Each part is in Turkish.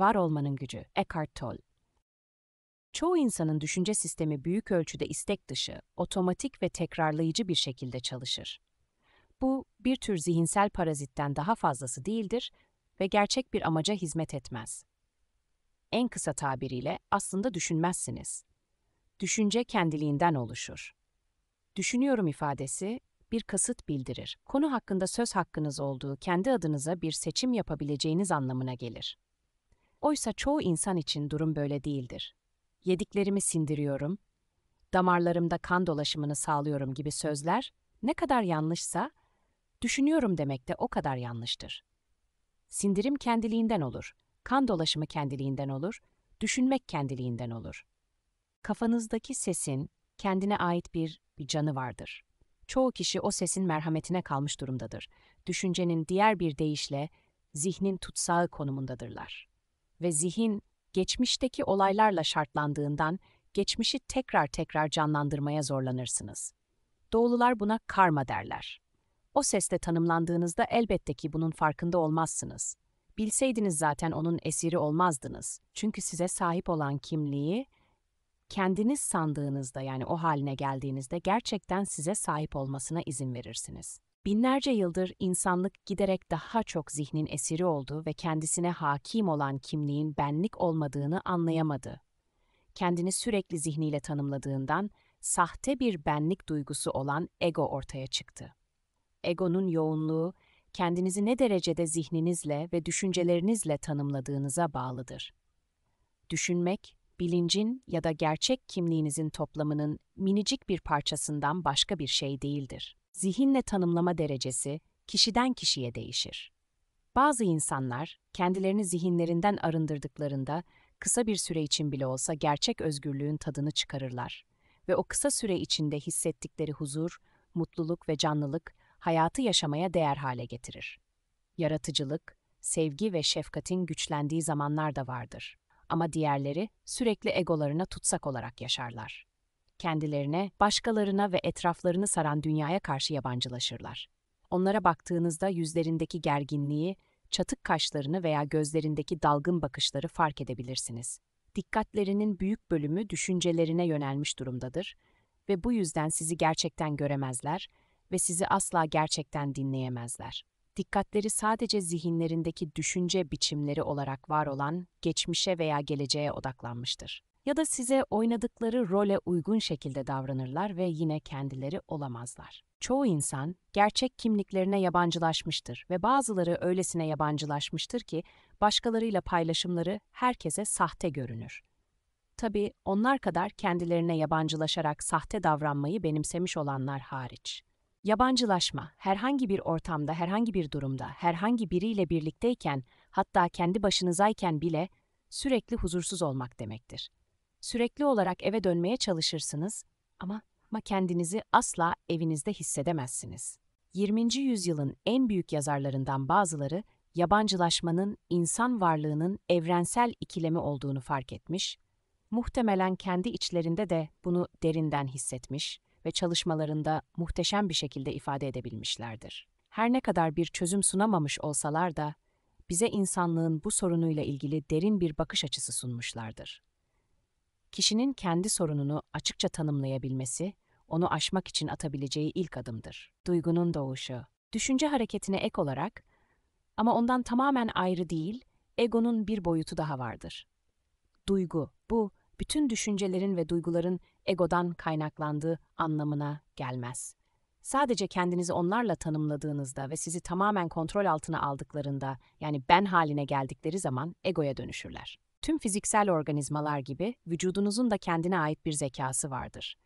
Var Olmanın Gücü, Eckhart Tolle. Çoğu insanın düşünce sistemi büyük ölçüde istek dışı, otomatik ve tekrarlayıcı bir şekilde çalışır. Bu, bir tür zihinsel parazitten daha fazlası değildir ve gerçek bir amaca hizmet etmez. En kısa tabiriyle aslında düşünmezsiniz. Düşünce kendiliğinden oluşur. Düşünüyorum ifadesi bir kasıt bildirir. Konu hakkında söz hakkınız olduğu kendi adınıza bir seçim yapabileceğiniz anlamına gelir. Oysa çoğu insan için durum böyle değildir. Yediklerimi sindiriyorum, damarlarımda kan dolaşımını sağlıyorum gibi sözler ne kadar yanlışsa, düşünüyorum demek de o kadar yanlıştır. Sindirim kendiliğinden olur, kan dolaşımı kendiliğinden olur, düşünmek kendiliğinden olur. Kafanızdaki sesin kendine ait bir, bir canı vardır. Çoğu kişi o sesin merhametine kalmış durumdadır. Düşüncenin diğer bir deyişle zihnin tutsağı konumundadırlar ve zihin geçmişteki olaylarla şartlandığından geçmişi tekrar tekrar canlandırmaya zorlanırsınız. Doğulular buna karma derler. O sesle tanımlandığınızda elbette ki bunun farkında olmazsınız. Bilseydiniz zaten onun esiri olmazdınız. Çünkü size sahip olan kimliği kendiniz sandığınızda yani o haline geldiğinizde gerçekten size sahip olmasına izin verirsiniz. Binlerce yıldır insanlık giderek daha çok zihnin esiri oldu ve kendisine hakim olan kimliğin benlik olmadığını anlayamadı. Kendini sürekli zihniyle tanımladığından sahte bir benlik duygusu olan ego ortaya çıktı. Egonun yoğunluğu kendinizi ne derecede zihninizle ve düşüncelerinizle tanımladığınıza bağlıdır. Düşünmek, bilincin ya da gerçek kimliğinizin toplamının minicik bir parçasından başka bir şey değildir zihinle tanımlama derecesi kişiden kişiye değişir. Bazı insanlar kendilerini zihinlerinden arındırdıklarında kısa bir süre için bile olsa gerçek özgürlüğün tadını çıkarırlar ve o kısa süre içinde hissettikleri huzur, mutluluk ve canlılık hayatı yaşamaya değer hale getirir. Yaratıcılık, sevgi ve şefkatin güçlendiği zamanlar da vardır. Ama diğerleri sürekli egolarına tutsak olarak yaşarlar kendilerine, başkalarına ve etraflarını saran dünyaya karşı yabancılaşırlar. Onlara baktığınızda yüzlerindeki gerginliği, çatık kaşlarını veya gözlerindeki dalgın bakışları fark edebilirsiniz. Dikkatlerinin büyük bölümü düşüncelerine yönelmiş durumdadır ve bu yüzden sizi gerçekten göremezler ve sizi asla gerçekten dinleyemezler. Dikkatleri sadece zihinlerindeki düşünce biçimleri olarak var olan geçmişe veya geleceğe odaklanmıştır ya da size oynadıkları role uygun şekilde davranırlar ve yine kendileri olamazlar. Çoğu insan gerçek kimliklerine yabancılaşmıştır ve bazıları öylesine yabancılaşmıştır ki başkalarıyla paylaşımları herkese sahte görünür. Tabii onlar kadar kendilerine yabancılaşarak sahte davranmayı benimsemiş olanlar hariç. Yabancılaşma, herhangi bir ortamda, herhangi bir durumda, herhangi biriyle birlikteyken, hatta kendi başınızayken bile sürekli huzursuz olmak demektir. Sürekli olarak eve dönmeye çalışırsınız ama, ama kendinizi asla evinizde hissedemezsiniz. 20. yüzyılın en büyük yazarlarından bazıları yabancılaşmanın insan varlığının evrensel ikilemi olduğunu fark etmiş, muhtemelen kendi içlerinde de bunu derinden hissetmiş ve çalışmalarında muhteşem bir şekilde ifade edebilmişlerdir. Her ne kadar bir çözüm sunamamış olsalar da bize insanlığın bu sorunuyla ilgili derin bir bakış açısı sunmuşlardır. Kişinin kendi sorununu açıkça tanımlayabilmesi, onu aşmak için atabileceği ilk adımdır. Duygunun doğuşu. Düşünce hareketine ek olarak ama ondan tamamen ayrı değil, egonun bir boyutu daha vardır. Duygu. Bu bütün düşüncelerin ve duyguların egodan kaynaklandığı anlamına gelmez. Sadece kendinizi onlarla tanımladığınızda ve sizi tamamen kontrol altına aldıklarında, yani ben haline geldikleri zaman egoya dönüşürler. Tüm fiziksel organizmalar gibi vücudunuzun da kendine ait bir zekası vardır.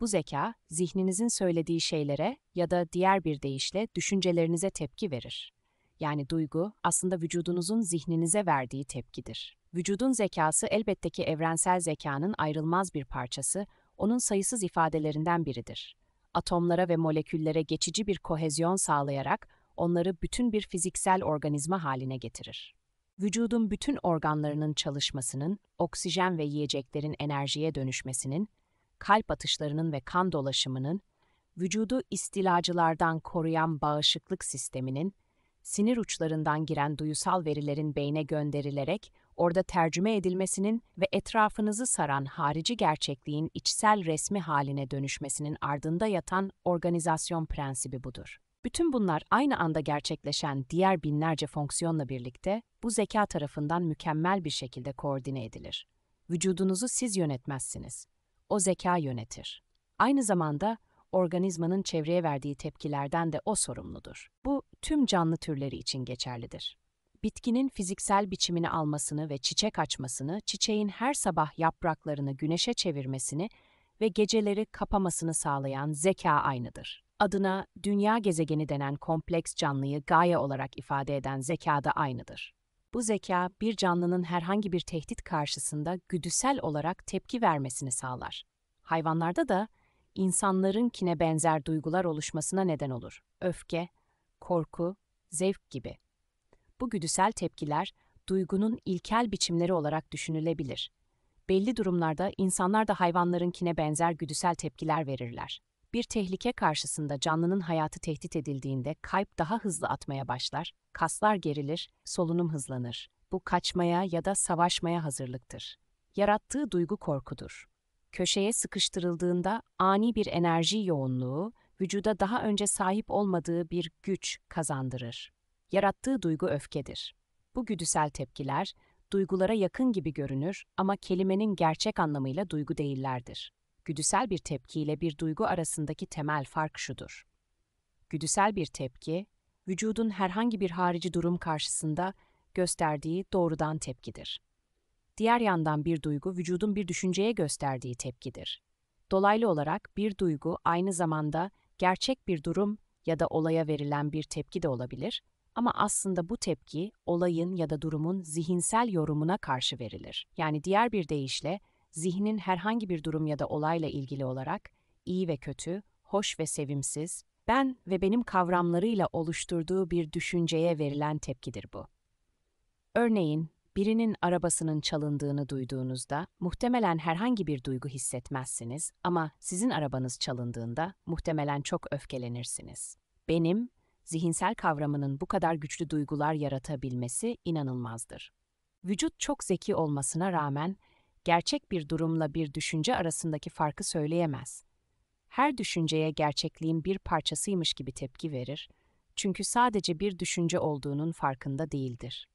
Bu zeka, zihninizin söylediği şeylere ya da diğer bir deyişle düşüncelerinize tepki verir. Yani duygu aslında vücudunuzun zihninize verdiği tepkidir. Vücudun zekası elbette ki evrensel zekanın ayrılmaz bir parçası, onun sayısız ifadelerinden biridir. Atomlara ve moleküllere geçici bir kohezyon sağlayarak onları bütün bir fiziksel organizma haline getirir vücudun bütün organlarının çalışmasının, oksijen ve yiyeceklerin enerjiye dönüşmesinin, kalp atışlarının ve kan dolaşımının, vücudu istilacılardan koruyan bağışıklık sisteminin, sinir uçlarından giren duyusal verilerin beyne gönderilerek orada tercüme edilmesinin ve etrafınızı saran harici gerçekliğin içsel resmi haline dönüşmesinin ardında yatan organizasyon prensibi budur. Bütün bunlar aynı anda gerçekleşen diğer binlerce fonksiyonla birlikte bu zeka tarafından mükemmel bir şekilde koordine edilir. Vücudunuzu siz yönetmezsiniz. O zeka yönetir. Aynı zamanda organizmanın çevreye verdiği tepkilerden de o sorumludur. Bu tüm canlı türleri için geçerlidir. Bitkinin fiziksel biçimini almasını ve çiçek açmasını, çiçeğin her sabah yapraklarını güneşe çevirmesini ve geceleri kapamasını sağlayan zeka aynıdır adına dünya gezegeni denen kompleks canlıyı gaye olarak ifade eden zekada aynıdır. Bu zeka bir canlının herhangi bir tehdit karşısında güdüsel olarak tepki vermesini sağlar. Hayvanlarda da insanlarınkine benzer duygular oluşmasına neden olur. Öfke, korku, zevk gibi. Bu güdüsel tepkiler duygunun ilkel biçimleri olarak düşünülebilir. Belli durumlarda insanlar da hayvanlarınkine benzer güdüsel tepkiler verirler. Bir tehlike karşısında canlının hayatı tehdit edildiğinde kalp daha hızlı atmaya başlar, kaslar gerilir, solunum hızlanır. Bu kaçmaya ya da savaşmaya hazırlıktır. Yarattığı duygu korkudur. Köşeye sıkıştırıldığında ani bir enerji yoğunluğu, vücuda daha önce sahip olmadığı bir güç kazandırır. Yarattığı duygu öfkedir. Bu güdüsel tepkiler, duygulara yakın gibi görünür ama kelimenin gerçek anlamıyla duygu değillerdir. Güdüsel bir tepki ile bir duygu arasındaki temel fark şudur. Güdüsel bir tepki, vücudun herhangi bir harici durum karşısında gösterdiği doğrudan tepkidir. Diğer yandan bir duygu vücudun bir düşünceye gösterdiği tepkidir. Dolaylı olarak bir duygu aynı zamanda gerçek bir durum ya da olaya verilen bir tepki de olabilir ama aslında bu tepki olayın ya da durumun zihinsel yorumuna karşı verilir. Yani diğer bir deyişle zihnin herhangi bir durum ya da olayla ilgili olarak iyi ve kötü, hoş ve sevimsiz, ben ve benim kavramlarıyla oluşturduğu bir düşünceye verilen tepkidir bu. Örneğin, birinin arabasının çalındığını duyduğunuzda muhtemelen herhangi bir duygu hissetmezsiniz ama sizin arabanız çalındığında muhtemelen çok öfkelenirsiniz. Benim, zihinsel kavramının bu kadar güçlü duygular yaratabilmesi inanılmazdır. Vücut çok zeki olmasına rağmen gerçek bir durumla bir düşünce arasındaki farkı söyleyemez. Her düşünceye gerçekliğin bir parçasıymış gibi tepki verir, çünkü sadece bir düşünce olduğunun farkında değildir.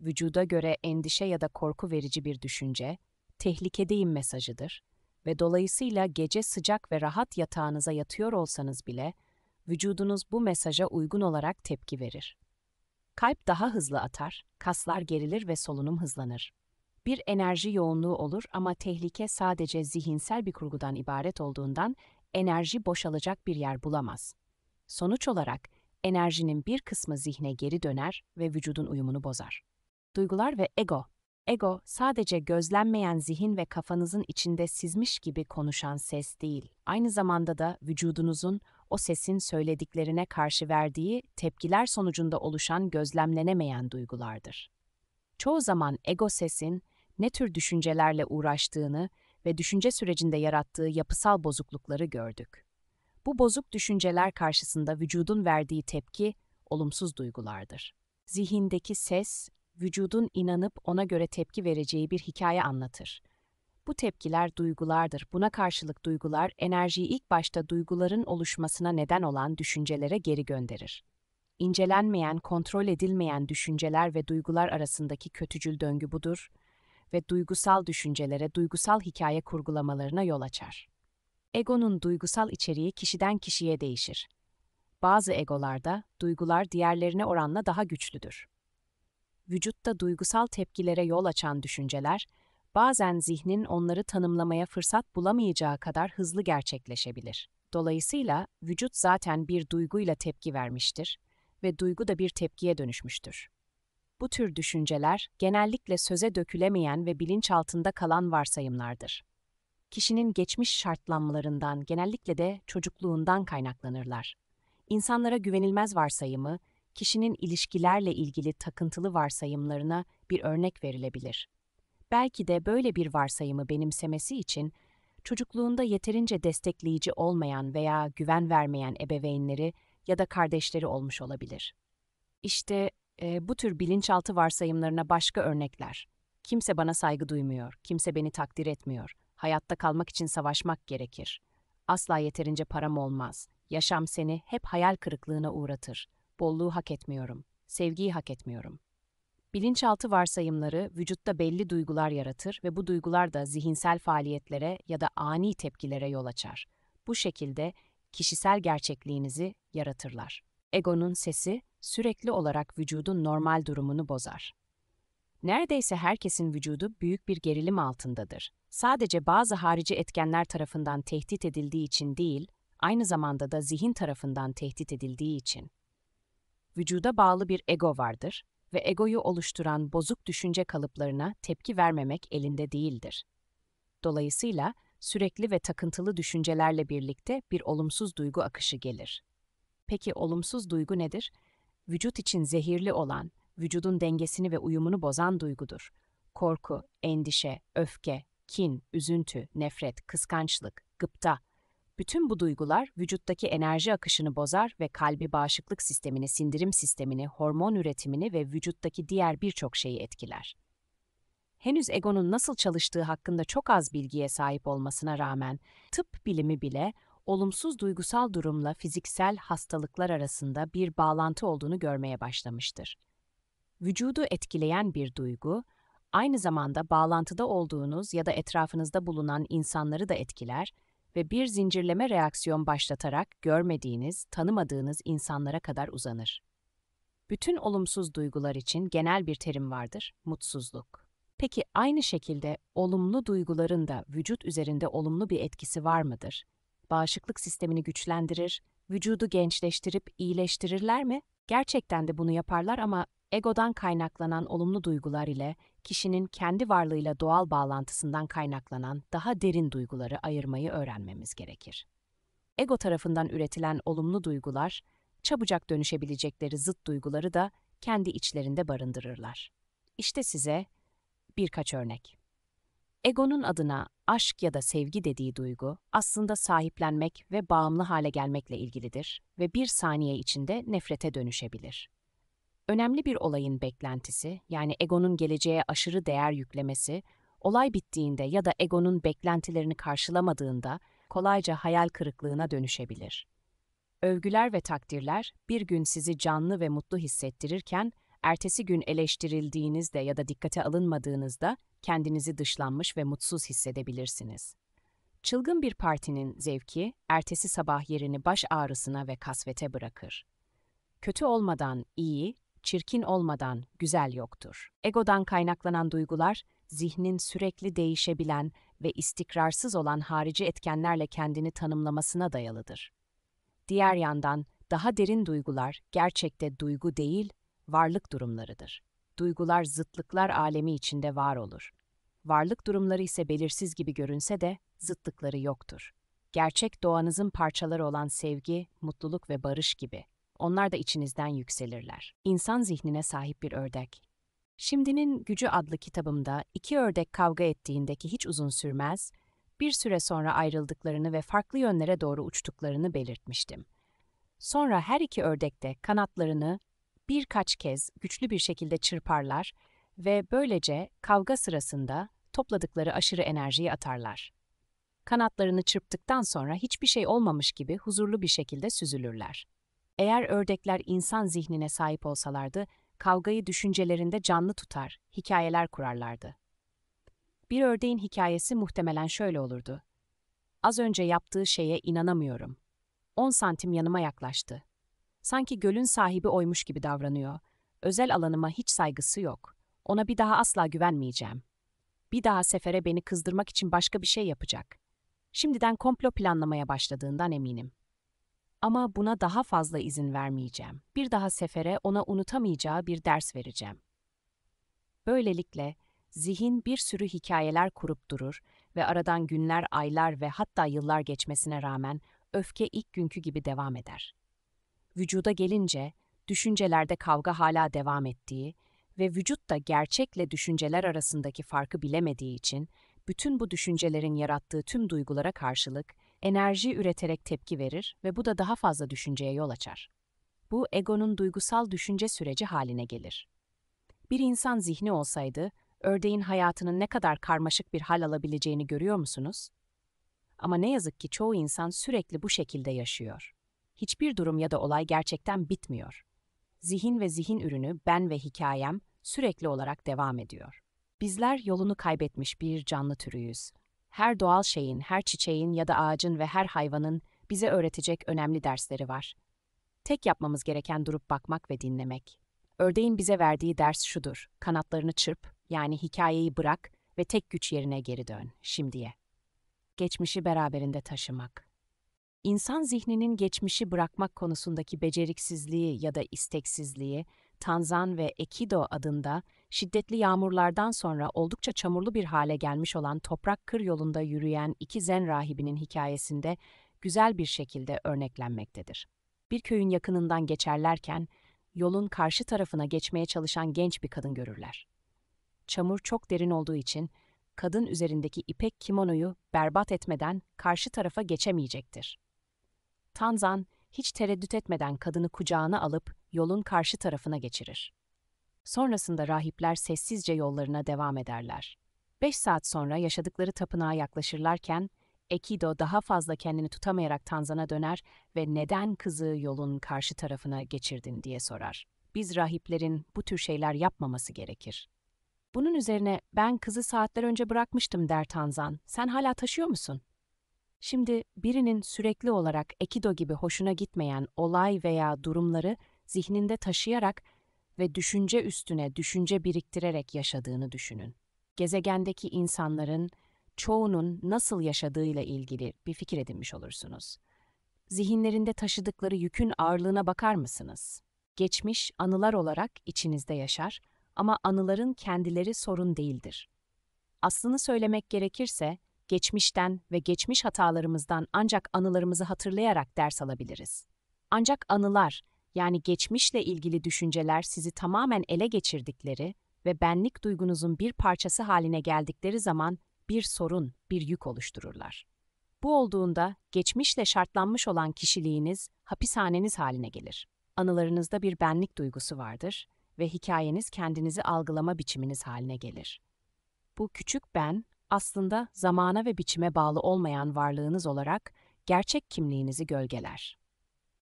Vücuda göre endişe ya da korku verici bir düşünce, tehlikedeyim mesajıdır ve dolayısıyla gece sıcak ve rahat yatağınıza yatıyor olsanız bile vücudunuz bu mesaja uygun olarak tepki verir. Kalp daha hızlı atar, kaslar gerilir ve solunum hızlanır bir enerji yoğunluğu olur ama tehlike sadece zihinsel bir kurgudan ibaret olduğundan enerji boşalacak bir yer bulamaz. Sonuç olarak enerjinin bir kısmı zihne geri döner ve vücudun uyumunu bozar. Duygular ve ego. Ego sadece gözlenmeyen zihin ve kafanızın içinde sizmiş gibi konuşan ses değil. Aynı zamanda da vücudunuzun o sesin söylediklerine karşı verdiği tepkiler sonucunda oluşan gözlemlenemeyen duygulardır. Çoğu zaman ego sesin ne tür düşüncelerle uğraştığını ve düşünce sürecinde yarattığı yapısal bozuklukları gördük. Bu bozuk düşünceler karşısında vücudun verdiği tepki olumsuz duygulardır. Zihindeki ses, vücudun inanıp ona göre tepki vereceği bir hikaye anlatır. Bu tepkiler duygulardır. Buna karşılık duygular enerjiyi ilk başta duyguların oluşmasına neden olan düşüncelere geri gönderir. İncelenmeyen, kontrol edilmeyen düşünceler ve duygular arasındaki kötücül döngü budur ve duygusal düşüncelere, duygusal hikaye kurgulamalarına yol açar. Egonun duygusal içeriği kişiden kişiye değişir. Bazı egolarda duygular diğerlerine oranla daha güçlüdür. Vücutta duygusal tepkilere yol açan düşünceler bazen zihnin onları tanımlamaya fırsat bulamayacağı kadar hızlı gerçekleşebilir. Dolayısıyla vücut zaten bir duyguyla tepki vermiştir ve duygu da bir tepkiye dönüşmüştür. Bu tür düşünceler genellikle söze dökülemeyen ve bilinçaltında kalan varsayımlardır. Kişinin geçmiş şartlanmalarından genellikle de çocukluğundan kaynaklanırlar. İnsanlara güvenilmez varsayımı, kişinin ilişkilerle ilgili takıntılı varsayımlarına bir örnek verilebilir. Belki de böyle bir varsayımı benimsemesi için çocukluğunda yeterince destekleyici olmayan veya güven vermeyen ebeveynleri ya da kardeşleri olmuş olabilir. İşte e, bu tür bilinçaltı varsayımlarına başka örnekler. Kimse bana saygı duymuyor, kimse beni takdir etmiyor. Hayatta kalmak için savaşmak gerekir. Asla yeterince param olmaz. Yaşam seni hep hayal kırıklığına uğratır. Bolluğu hak etmiyorum. Sevgiyi hak etmiyorum. Bilinçaltı varsayımları vücutta belli duygular yaratır ve bu duygular da zihinsel faaliyetlere ya da ani tepkilere yol açar. Bu şekilde kişisel gerçekliğinizi yaratırlar. Egonun sesi sürekli olarak vücudun normal durumunu bozar. Neredeyse herkesin vücudu büyük bir gerilim altındadır. Sadece bazı harici etkenler tarafından tehdit edildiği için değil, aynı zamanda da zihin tarafından tehdit edildiği için. Vücuda bağlı bir ego vardır ve egoyu oluşturan bozuk düşünce kalıplarına tepki vermemek elinde değildir. Dolayısıyla sürekli ve takıntılı düşüncelerle birlikte bir olumsuz duygu akışı gelir. Peki olumsuz duygu nedir? vücut için zehirli olan, vücudun dengesini ve uyumunu bozan duygudur. Korku, endişe, öfke, kin, üzüntü, nefret, kıskançlık, gıpta. Bütün bu duygular vücuttaki enerji akışını bozar ve kalbi bağışıklık sistemini, sindirim sistemini, hormon üretimini ve vücuttaki diğer birçok şeyi etkiler. Henüz egonun nasıl çalıştığı hakkında çok az bilgiye sahip olmasına rağmen tıp bilimi bile olumsuz duygusal durumla fiziksel hastalıklar arasında bir bağlantı olduğunu görmeye başlamıştır. Vücudu etkileyen bir duygu, aynı zamanda bağlantıda olduğunuz ya da etrafınızda bulunan insanları da etkiler ve bir zincirleme reaksiyon başlatarak görmediğiniz, tanımadığınız insanlara kadar uzanır. Bütün olumsuz duygular için genel bir terim vardır, mutsuzluk. Peki aynı şekilde olumlu duyguların da vücut üzerinde olumlu bir etkisi var mıdır? bağışıklık sistemini güçlendirir, vücudu gençleştirip iyileştirirler mi? Gerçekten de bunu yaparlar ama egodan kaynaklanan olumlu duygular ile kişinin kendi varlığıyla doğal bağlantısından kaynaklanan daha derin duyguları ayırmayı öğrenmemiz gerekir. Ego tarafından üretilen olumlu duygular, çabucak dönüşebilecekleri zıt duyguları da kendi içlerinde barındırırlar. İşte size birkaç örnek. Egonun adına aşk ya da sevgi dediği duygu aslında sahiplenmek ve bağımlı hale gelmekle ilgilidir ve bir saniye içinde nefrete dönüşebilir. Önemli bir olayın beklentisi, yani egonun geleceğe aşırı değer yüklemesi, olay bittiğinde ya da egonun beklentilerini karşılamadığında kolayca hayal kırıklığına dönüşebilir. Övgüler ve takdirler bir gün sizi canlı ve mutlu hissettirirken ertesi gün eleştirildiğinizde ya da dikkate alınmadığınızda kendinizi dışlanmış ve mutsuz hissedebilirsiniz. Çılgın bir partinin zevki, ertesi sabah yerini baş ağrısına ve kasvete bırakır. Kötü olmadan iyi, çirkin olmadan güzel yoktur. Egodan kaynaklanan duygular, zihnin sürekli değişebilen ve istikrarsız olan harici etkenlerle kendini tanımlamasına dayalıdır. Diğer yandan, daha derin duygular gerçekte duygu değil, varlık durumlarıdır. Duygular zıtlıklar alemi içinde var olur. Varlık durumları ise belirsiz gibi görünse de zıtlıkları yoktur. Gerçek doğanızın parçaları olan sevgi, mutluluk ve barış gibi. Onlar da içinizden yükselirler. İnsan zihnine sahip bir ördek. Şimdinin Gücü adlı kitabımda iki ördek kavga ettiğindeki hiç uzun sürmez, bir süre sonra ayrıldıklarını ve farklı yönlere doğru uçtuklarını belirtmiştim. Sonra her iki ördek de kanatlarını birkaç kez güçlü bir şekilde çırparlar ve böylece kavga sırasında topladıkları aşırı enerjiyi atarlar. Kanatlarını çırptıktan sonra hiçbir şey olmamış gibi huzurlu bir şekilde süzülürler. Eğer ördekler insan zihnine sahip olsalardı, kavgayı düşüncelerinde canlı tutar, hikayeler kurarlardı. Bir ördeğin hikayesi muhtemelen şöyle olurdu. Az önce yaptığı şeye inanamıyorum. 10 santim yanıma yaklaştı. Sanki gölün sahibi oymuş gibi davranıyor. Özel alanıma hiç saygısı yok. Ona bir daha asla güvenmeyeceğim. Bir daha sefere beni kızdırmak için başka bir şey yapacak. Şimdiden komplo planlamaya başladığından eminim. Ama buna daha fazla izin vermeyeceğim. Bir daha sefere ona unutamayacağı bir ders vereceğim. Böylelikle zihin bir sürü hikayeler kurup durur ve aradan günler, aylar ve hatta yıllar geçmesine rağmen öfke ilk günkü gibi devam eder. Vücuda gelince, düşüncelerde kavga hala devam ettiği ve vücut da gerçekle düşünceler arasındaki farkı bilemediği için bütün bu düşüncelerin yarattığı tüm duygulara karşılık enerji üreterek tepki verir ve bu da daha fazla düşünceye yol açar. Bu egonun duygusal düşünce süreci haline gelir. Bir insan zihni olsaydı, ördeğin hayatının ne kadar karmaşık bir hal alabileceğini görüyor musunuz? Ama ne yazık ki çoğu insan sürekli bu şekilde yaşıyor hiçbir durum ya da olay gerçekten bitmiyor. Zihin ve zihin ürünü, ben ve hikayem sürekli olarak devam ediyor. Bizler yolunu kaybetmiş bir canlı türüyüz. Her doğal şeyin, her çiçeğin ya da ağacın ve her hayvanın bize öğretecek önemli dersleri var. Tek yapmamız gereken durup bakmak ve dinlemek. Ördeğin bize verdiği ders şudur. Kanatlarını çırp, yani hikayeyi bırak ve tek güç yerine geri dön, şimdiye. Geçmişi beraberinde taşımak. İnsan zihninin geçmişi bırakmak konusundaki beceriksizliği ya da isteksizliği, Tanzan ve Ekido adında şiddetli yağmurlardan sonra oldukça çamurlu bir hale gelmiş olan toprak kır yolunda yürüyen iki zen rahibinin hikayesinde güzel bir şekilde örneklenmektedir. Bir köyün yakınından geçerlerken yolun karşı tarafına geçmeye çalışan genç bir kadın görürler. Çamur çok derin olduğu için kadın üzerindeki ipek kimonoyu berbat etmeden karşı tarafa geçemeyecektir. Tanzan hiç tereddüt etmeden kadını kucağına alıp yolun karşı tarafına geçirir. Sonrasında rahipler sessizce yollarına devam ederler. Beş saat sonra yaşadıkları tapınağa yaklaşırlarken Ekido daha fazla kendini tutamayarak Tanzan'a döner ve neden kızı yolun karşı tarafına geçirdin diye sorar. Biz rahiplerin bu tür şeyler yapmaması gerekir. Bunun üzerine ben kızı saatler önce bırakmıştım der Tanzan. Sen hala taşıyor musun? Şimdi birinin sürekli olarak Ekido gibi hoşuna gitmeyen olay veya durumları zihninde taşıyarak ve düşünce üstüne düşünce biriktirerek yaşadığını düşünün. Gezegendeki insanların çoğunun nasıl yaşadığıyla ilgili bir fikir edinmiş olursunuz. Zihinlerinde taşıdıkları yükün ağırlığına bakar mısınız? Geçmiş anılar olarak içinizde yaşar ama anıların kendileri sorun değildir. Aslını söylemek gerekirse geçmişten ve geçmiş hatalarımızdan ancak anılarımızı hatırlayarak ders alabiliriz. Ancak anılar, yani geçmişle ilgili düşünceler sizi tamamen ele geçirdikleri ve benlik duygunuzun bir parçası haline geldikleri zaman bir sorun, bir yük oluştururlar. Bu olduğunda geçmişle şartlanmış olan kişiliğiniz hapishaneniz haline gelir. Anılarınızda bir benlik duygusu vardır ve hikayeniz kendinizi algılama biçiminiz haline gelir. Bu küçük ben aslında zamana ve biçime bağlı olmayan varlığınız olarak gerçek kimliğinizi gölgeler.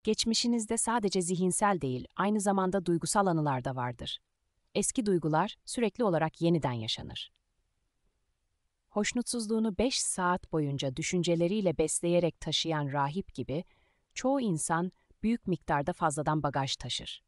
Geçmişinizde sadece zihinsel değil, aynı zamanda duygusal anılar da vardır. Eski duygular sürekli olarak yeniden yaşanır. Hoşnutsuzluğunu 5 saat boyunca düşünceleriyle besleyerek taşıyan rahip gibi çoğu insan büyük miktarda fazladan bagaj taşır.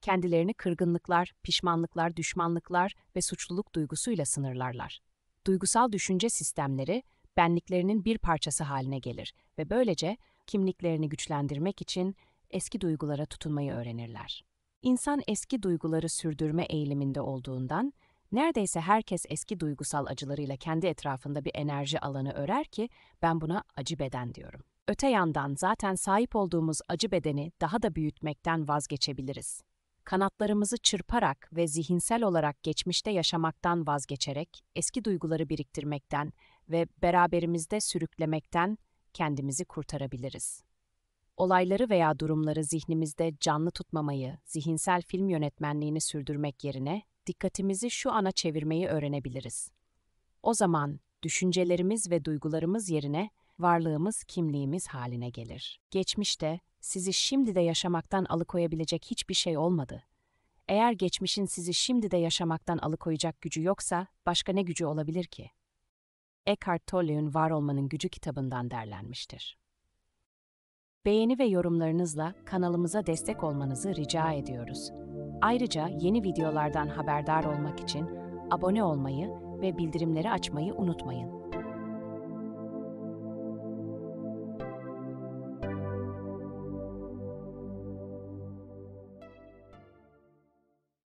Kendilerini kırgınlıklar, pişmanlıklar, düşmanlıklar ve suçluluk duygusuyla sınırlarlar duygusal düşünce sistemleri benliklerinin bir parçası haline gelir ve böylece kimliklerini güçlendirmek için eski duygulara tutunmayı öğrenirler. İnsan eski duyguları sürdürme eğiliminde olduğundan neredeyse herkes eski duygusal acılarıyla kendi etrafında bir enerji alanı örer ki ben buna acı beden diyorum. Öte yandan zaten sahip olduğumuz acı bedeni daha da büyütmekten vazgeçebiliriz kanatlarımızı çırparak ve zihinsel olarak geçmişte yaşamaktan vazgeçerek, eski duyguları biriktirmekten ve beraberimizde sürüklemekten kendimizi kurtarabiliriz. Olayları veya durumları zihnimizde canlı tutmamayı, zihinsel film yönetmenliğini sürdürmek yerine dikkatimizi şu ana çevirmeyi öğrenebiliriz. O zaman düşüncelerimiz ve duygularımız yerine varlığımız kimliğimiz haline gelir. Geçmişte sizi şimdi de yaşamaktan alıkoyabilecek hiçbir şey olmadı. Eğer geçmişin sizi şimdi de yaşamaktan alıkoyacak gücü yoksa başka ne gücü olabilir ki? Eckhart Tolle'nin Var Olmanın Gücü kitabından derlenmiştir. Beğeni ve yorumlarınızla kanalımıza destek olmanızı rica ediyoruz. Ayrıca yeni videolardan haberdar olmak için abone olmayı ve bildirimleri açmayı unutmayın.